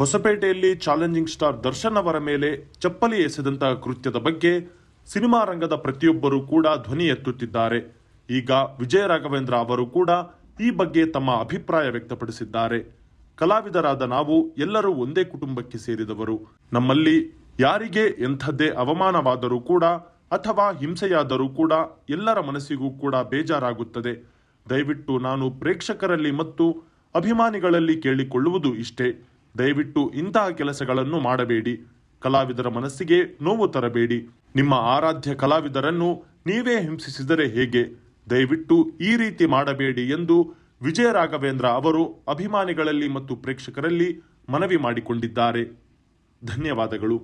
ಹೊಸಪೇಟೆಯಲ್ಲಿ challenging star Darshan ಅವರ ಮೇಲೆ ಚಪ್ಪಲಿ ಎಸೆದಂತಹ ಕೃತ್ಯದ ಬಗ್ಗೆ ಸಿನಿಮಾ ರಂಗದ ಪ್ರತಿಯೊಬ್ಬರೂ ಕೂಡ ಧ್ವನಿ ಎತ್ತುತ್ತಿದ್ದಾರೆ ಈಗ ವಿಜಯ ರಾಘವೇಂದ್ರ ಅವರು ಕೂಡ ಈ ಬಗ್ಗೆ ತಮ್ಮ ಅಭಿಪ್ರಾಯ ವ್ಯಕ್ತಪಡಿಸಿದ್ದಾರೆ ಕಲಾವಿದರಾದ ನಾವು ಎಲ್ಲರೂ ಒಂದೇ ಕುಟುಂಬಕ್ಕೆ ಸೇರಿದವರು ನಮ್ಮಲ್ಲಿ ಯಾರಿಗೆ ಎಂಥದ್ದೇ ಅವಮಾನವಾದರೂ ಕೂಡ ಅಥವಾ ಹಿಂಸೆಯಾದರೂ ಕೂಡ ಎಲ್ಲರ ಮನಸ್ಸಿಗೂ ಕೂಡ ಬೇಜಾರಾಗುತ್ತದೆ ದಯವಿಟ್ಟು ನಾನು ಪ್ರೇಕ್ಷಕರಲ್ಲಿ ಮತ್ತು ಅಭಿಮಾನಿಗಳಲ್ಲಿ ಕೇಳಿಕೊಳ್ಳುವುದು ಇಷ್ಟೇ ದಯವಿಟ್ಟು ಇಂತಹ ಕೆಲಸಗಳನ್ನು ಮಾಡಬೇಡಿ ಕಲಾವಿದರ ಮನಸ್ಸಿಗೆ ನೋವು ತರಬೇಡಿ ನಿಮ್ಮ ಆರಾಧ್ಯ ಕಲಾವಿದರನ್ನು ನೀವೇ ಹಿಂಸಿಸಿದರೆ ಹೇಗೆ ದಯವಿಟ್ಟು ಈ ರೀತಿ ಮಾಡಬೇಡಿ ಎಂದು ವಿಜಯ ರಾಘವೇಂದ್ರ ಅವರು ಅಭಿಮಾನಿಗಳಲ್ಲಿ ಮತ್ತು ಪ್ರೇಕ್ಷಕರಲ್ಲಿ ಮನವಿ ಮಾಡಿಕೊಂಡಿದ್ದಾರೆ ಧನ್ಯವಾದಗಳು